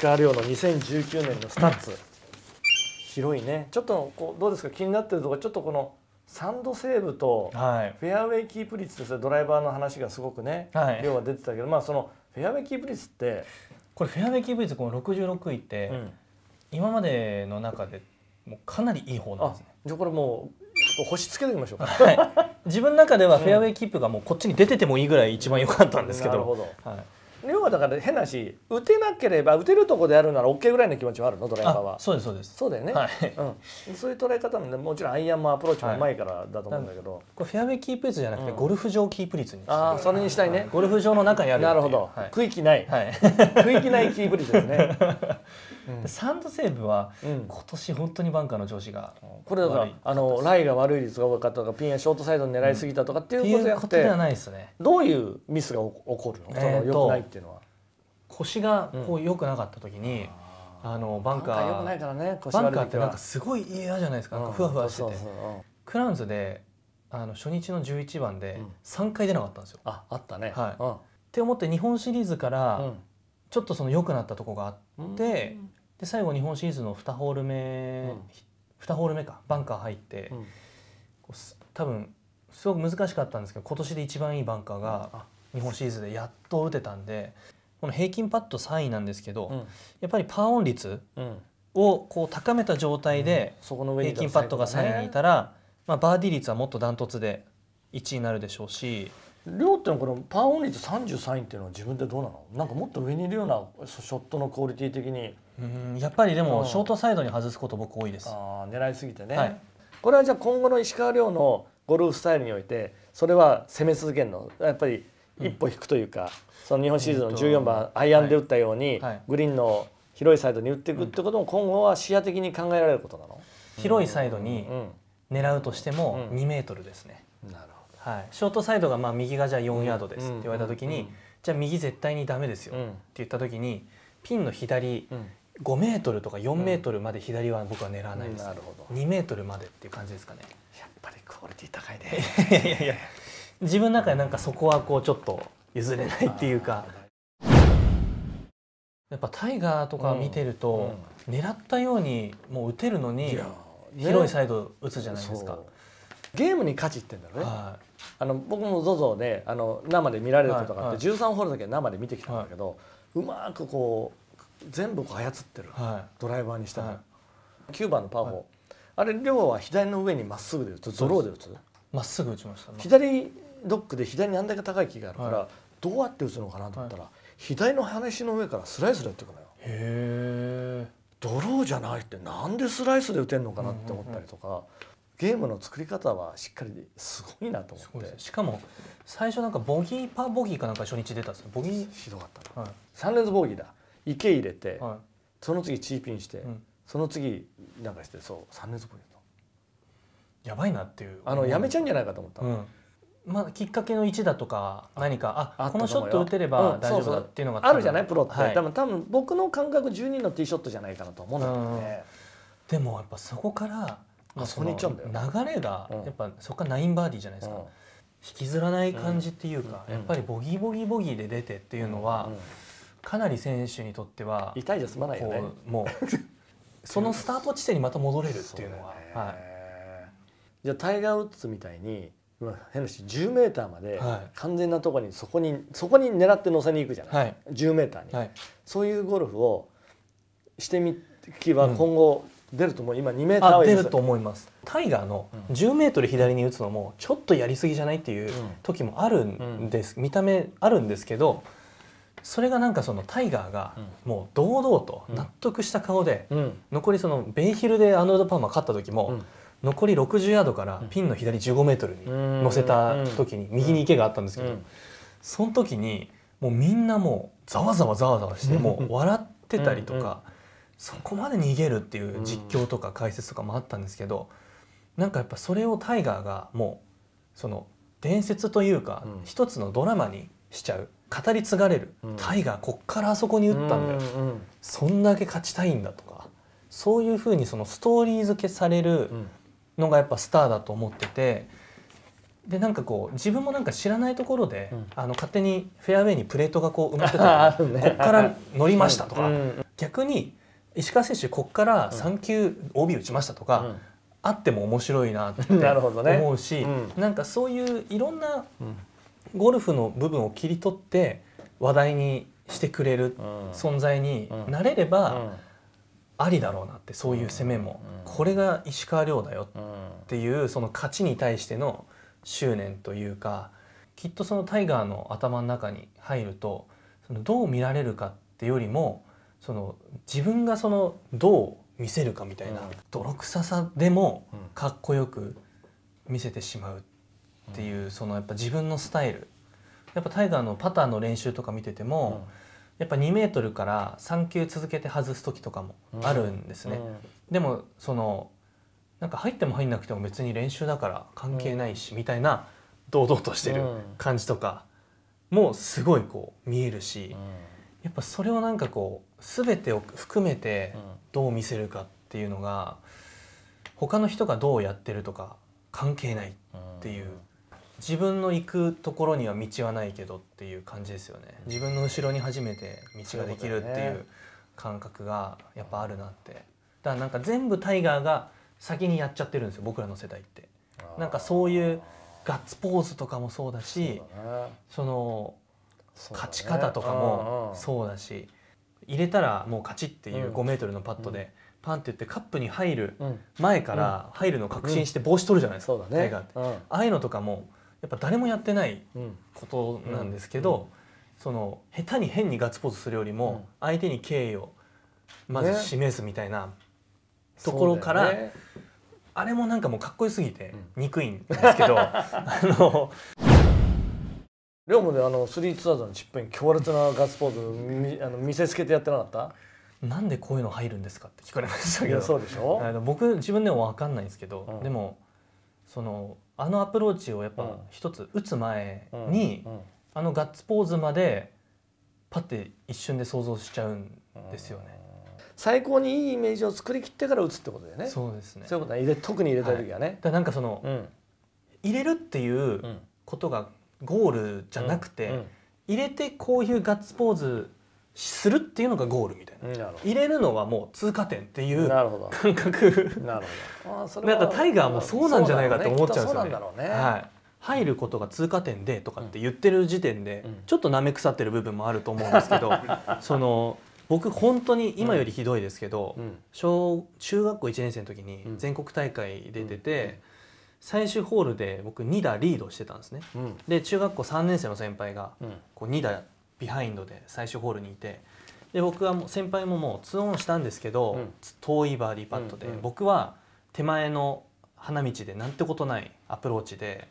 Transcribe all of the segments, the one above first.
川遼の2019年のスタッツ広いねちょっとこうどうですか気になってるところちょっとこのサンドセーブとフェアウェイキープ率ですねドライバーの話がすごくね、はい、量は出てたけどまあそのフェアウェイキープ率ってこれフェアウェイキープ率この66位って、うん、今までの中でもうかなりいい方なんですね。じゃこれもう星つけてきましょうか、はい、自分の中ではフェアウェイキープがもうこっちに出ててもいいぐらい一番良かったんですけど。うん、なるほど、はい要はだから変なし打てなければ打てるとこでやるなら OK ぐらいの気持ちはあるのドライバーはそうですそうですそうだよね、はい、うん、そういう捉え方も、んもちろんアイアンもアプローチもうまいからだと思うんだけど、はい、これフェアウェイキープ率じゃなくて、ゴルフ場キープ率にああそれにしたいね、ゴルフ場の中にあるなるほど、はい、区域ない、はい、区域内キープ率ですね でサンドセーブは今年本当にバンカーの調子がこれだからあのライが悪い率が多かったとかピンやショートサイドに狙いすぎたとかっていうことじゃなくて,、ではないですねどういうミスが起こるの,、えー、その良くないっていうのは腰がこう良くなかった時に、あのバンカーバンカーってなんかすごい嫌じゃないですか,、ふわふわしててクラウンズであの初日の11番で3回出なかったんですよ。ああったね、はいって思って日本シリーズからちょっとその良くなったとこがあって、で最後日本シリーズの2ホール目、うん、2ホール目かバンカー入って、うん、多分すごく難しかったんですけど今年で一番いいバンカーが日本シリーズでやっと打てたんでこの平均パット3位なんですけど、うん、やっぱりパーオン率をこう高めた状態で平均パットが3位にいたら、まあ、バーディー率はもっとダントツで1位になるでしょうし。量ってのこのパーオン率三十三位っていうのは自分でどうなのなんかもっと上にいるようなショットのクオリティ的にうんやっぱりでもショートサイドに外すこと僕多いです、ああ狙いすぎてね、はい、これはじゃあ今後の石川遼のゴルフスタイルにおいてそれは攻め続けるのやっぱり一歩引くというか、うん、その日本シリーズの十四番、アイアンで打ったように、はいはい、グリーンの広いサイドに打っていくってことも今後は視野的に考えられることなの、広いサイドに狙うとしても二メートルですね、なるほどはい、ショートサイドがまあ右がじゃあ4ヤードですって言われた時に、じゃあ右絶対にダメですよって言った時にピンの左、う5メートルとか4メートルまで左は僕は狙わないです、うん2メートルまでっていう感じですかねやっぱりクオリティ高いねいやいや自分の中でなんかそこはこうちょっと譲れないっていうかやっぱタイガーとか見てると、狙ったようにもう打てるのに広いサイド打つじゃないですか。ゲームに価値ってんだろうね、はい、あの僕も ZOZO であの生で見られることがあって、はい、13ホールだけ生で見てきたんだけど、はい、うまくこう全部こう操ってる、ドライバーにしたら、はい、9番のパー4、あれ量は左の上にまっすぐで打つドローで打つまっすぐ打ちました、ね、左ドックで左にあんだけ高い木があるから、どうやって打つのかなと思ったら、左の話の上からスライスで打ってくのよ。へえドローじゃないってなんでスライスで打てんのかなって思ったりとか、ゲームの作り方はしっかりすごいなと思ってしかも最初なんかボギーパーボギーかなんか初日出たんですよボギーひどかった、はい、3連続ボギーだ池入れて、はい、その次チーピンして、うん、その次なんかしてそう3連続ボギーとやばいなっていうあのやめちゃうんじゃないかと思った、うん、まあ、きっかけの1だとか何かあこのショット打てれば大丈夫だっていうのが、うあるじゃないプロって、はい、多分多分僕の感覚12のティーショットじゃないかなと思うんだけどねでもやっぱそこからあ、そよ流れがやっぱそこから9バーディーじゃないですか、引きずらない感じっていうか、やっぱりボギーボギーボギーで出てっていうのは、かなり選手にとっては痛いじゃ済まないよねもうそのスタート地点にまた戻れるっていうのは。はい、じゃあタイガー・ウッズみたいに変な話 10m まで完全なところにそこにそこに狙って乗せに行くじゃない、はい、10m に、はい、そういうゴルフをしてみきは今後、うん出ると思う今2メーター出ると思いますタイガーの10メートル左に打つのもちょっとやりすぎじゃないっていう時もあるんです、うんうん、見た目あるんですけどそれがなんかそのタイガーがもう堂々と納得した顔で、残りそのベイヒルでアノード・パーマ勝った時も、残り60ヤードからピンの左15メートルに乗せた時に右に池があったんですけど、その時にもうみんなもうざわざわざわざわしてもう笑ってたりとか。そこまで逃げるっていう実況とか解説とかもあったんですけど、うん、なんかやっぱそれをタイガーがもうその伝説というか、一つのドラマにしちゃう語り継がれる、うん、タイガーこっからあそこに打ったんだよ、うんうん、そんだけ勝ちたいんだとかそういうふうにそのストーリー付けされるのがやっぱスターだと思ってて。でなんかこう自分もなんか知らないところで、うん、あの勝手にフェアウェイにプレートがこう埋まってたら、ね、こっから乗りましたとか、うん、逆に石川選手ここから3球 OB 打ちましたとか、あっても面白いなって思うしな、ねうん、なんかそういういろんなゴルフの部分を切り取って話題にしてくれる存在になれれば、ありだろうなってそういう攻めも、これが石川遼だよっていうその勝ちに対しての執念というかきっとそのタイガーの頭の中に入るとそのどう見られるかってよりもその自分がそのどう見せるかみたいな、うん、泥臭さでもかっこよく見せてしまうっていう、うん、そのやっぱ自分のスタイルやっぱタイガーのパターの練習とか見てても、やっぱ2メートルから3球続けて外す時とかもあるんですね。でもそのなんか入っても入んなくても別に練習だから関係ないし、みたいな堂々としてる感じとかもすごいこう見えるし、やっぱそれをなんかこう全てを含めてどう見せるかっていうのが他の人がどうやってるとか関係ないっていう自分の行くところには道はないけどっていう感じですよね自分の後ろに初めて道ができるっていう感覚がやっぱあるなってだからなんか全部タイガーが先にやっちゃってるんですよ僕らの世代ってなんかそういうガッツポーズとかもそうだしその勝ち方とかもそうだし入れたらもう勝ちっていう5メートルのパットで、パンって言ってカップに入る前から入るのを確信して帽子取るじゃないですか、ああいうのとかもやっぱ誰もやってないことなんですけど、その下手に変にガッツポーズするよりも相手に敬意をまず示すみたいなところから、ねあれもなんかもうかっこよすぎて憎いんですけど、あの。龍もであの3ツアーズのチップイン強烈なガッツポーズ見あの見せつけてやってなかったなんでこういうの入るんですかって聞かれましたけどそうでしょ僕自分でも分かんないんですけど、うんでもそのあのアプローチをやっぱ一つ打つ前に、うんあのガッツポーズまでパッて一瞬で想像しちゃうんですよね、最高にいいイメージを作り切ってから打つってことだよねそうですねそういうことね入れ特に入れた時はね、だからなんかその、うん入れるっていうことがゴールじゃなくて、入れてこういうガッツポーズするっていうのがゴールみたいな入れるのはもう通過点っていう感覚なるほど なんかタイガーもそうなんじゃないかと思っちゃうんですよね。ねねはい入ることが通過点でとかって言ってる時点で、うん、ちょっとなめ腐ってる部分もあると思うんですけど、その僕本当に今よりひどいですけど、うん、小中学校1年生の時に全国大会出てて、最終ホールで僕2打リードしてたんですね、うん、で中学校3年生の先輩がこう2打ビハインドで最終ホールにいてで僕はもう先輩ももう2オンしたんですけど、うん、遠いバーディーパットで、うんうん、僕は手前の花道でなんてことないアプローチで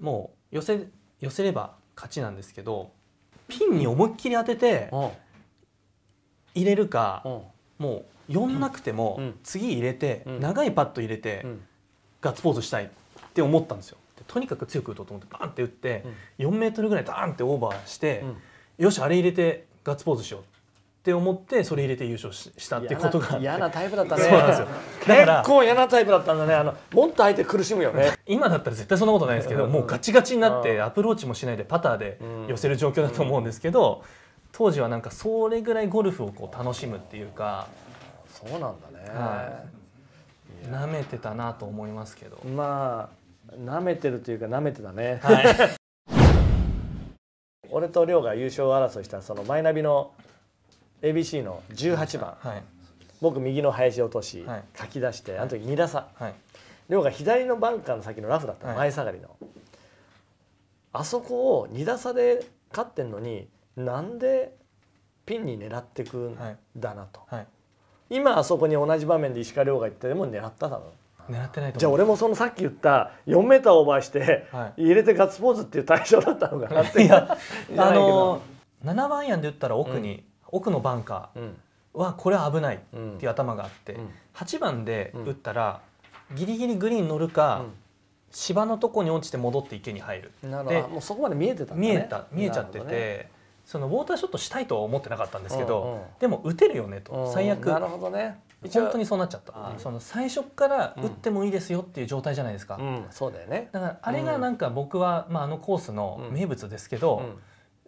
もう寄せ寄せれば勝ちなんですけどピンに思いっきり当てて入れるか、もう寄んなくても次入れて、長いパット入れて。うんガッツポーズしたいって思ったんですよとにかく強く打とうと思ってバンって打って、うん、4メートルぐらいダーンってオーバーして、うん、よしあれ入れてガッツポーズしようって思ってそれ入れて優勝したってことが嫌なタイプだったねそうなんですよだ結構嫌なタイプだったんだねあのもっと相手苦しむよね 今だったら絶対そんなことないですけどもうガチガチになってアプローチもしないでパターで寄せる状況だと思うんですけど、うん、当時はなんかそれぐらいゴルフをこう楽しむっていうかそうなんだね、なめてたなと思いますけどまあなめてるというかなめてたね、はい、俺と亮が優勝争いしたそのマイナビの ABC の18番、はい、僕右の林落とし、はい、書き出してあの時2打差、はい、亮が左のバンカーの先のラフだった前下がりのあそこを2打差で勝ってんのになんでピンに狙ってくんだなと、はい今あそこに同じ場面で石川遼が行ってでも狙っただろ狙ってないとじゃあ俺もそのさっき言った 4m オーバーして、はい、入れてガッツポーズっていう対象だったのかなっていや あの7番やんで言ったら奥に、うん、奥のバンカーはこれは危ないっていう頭があって、うん、8番で打ったら、うん、ギリギリグリーン乗るか、うん芝のとこに落ちて戻って池に入るなるほどもうそこまで見えてた、ね、見えた見えちゃってて、ね、そのウォーターショットしたいとは思ってなかったんですけど、うんうん、でも打てるよねと、最悪なるほどね本当にそうなっちゃった、その最初から打ってもいいですよっていう状態じゃないですか、うん、そうだよねだからあれがなんか僕は、まあ、あのコースの名物ですけど、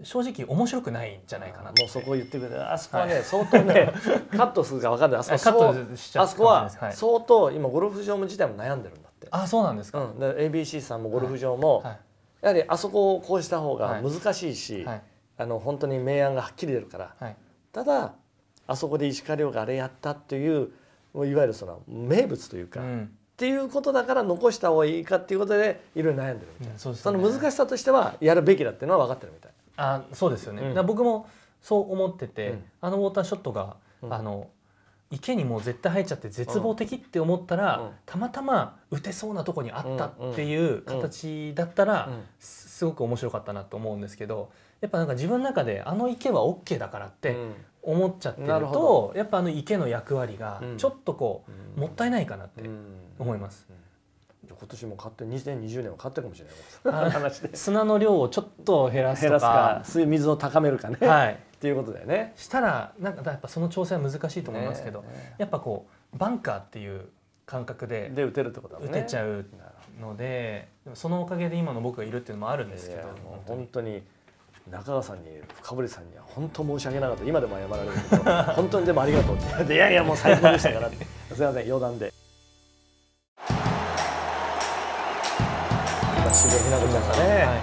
うん、正直面白くないんじゃないかなもうそこ言ってくれあそこはね、はい、相当ね カットするか分かんないあそこカットしちゃうあそこは相当今ゴルフ場も自体も悩んでるんだってあそうなんですか,、うん、ABC さんもゴルフ場も、はいはい、やはりあそこをこうした方が難しいし、はいあの本当に明暗がはっきり出るから、はい、ただあそこで石狩遼があれやったというもういわゆるその名物というか、うん、っていうことだから残した方がいいかっていうことでいろいろ悩んでるみたいな、そね、その難しさとしてはやるべきだっていうのは分かってるみたいあそうですよね、うん、僕もそう思ってて、うん、あのウォーターショットが、あの池にもう絶対入っちゃって絶望的って思ったら、うん、たまたま打てそうなとこにあったっていう形だったら、すごく面白かったなと思うんですけどやっぱなんか自分の中であの池は OK だからって思っちゃってると、うん、やっぱあの池の役割がちょっとこう、もったいないかなって思います。今年も勝って2020年は勝ってるかもしれない砂の量をちょっと減らすとか水を高めるかね、はい、っていうことだよねしたらなんかやっぱその調整は難しいと思いますけど、ね、やっぱこうバンカーっていう感覚でで打てるってことだもんね打てちゃうのでそのおかげで今の僕がいるっていうのもあるんですけど本当に。中川さんに深堀さんには本当申し訳なかった今でも謝られるけど本当にでもありがとうって言われていやいやもう最高でしたからって すいません余談で渋谷日向ちゃんがね、はい、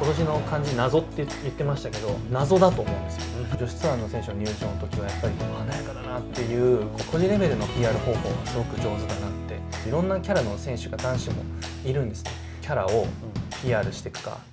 今年の漢字謎って言ってましたけど謎だと思うんですよ、女子ツアーの選手の入賞の時はやっぱり華やかだなっていう個人レベルの PR 方法がすごく上手だなっていろんなキャラの選手が男子もいるんですキャラを PR していくか、うん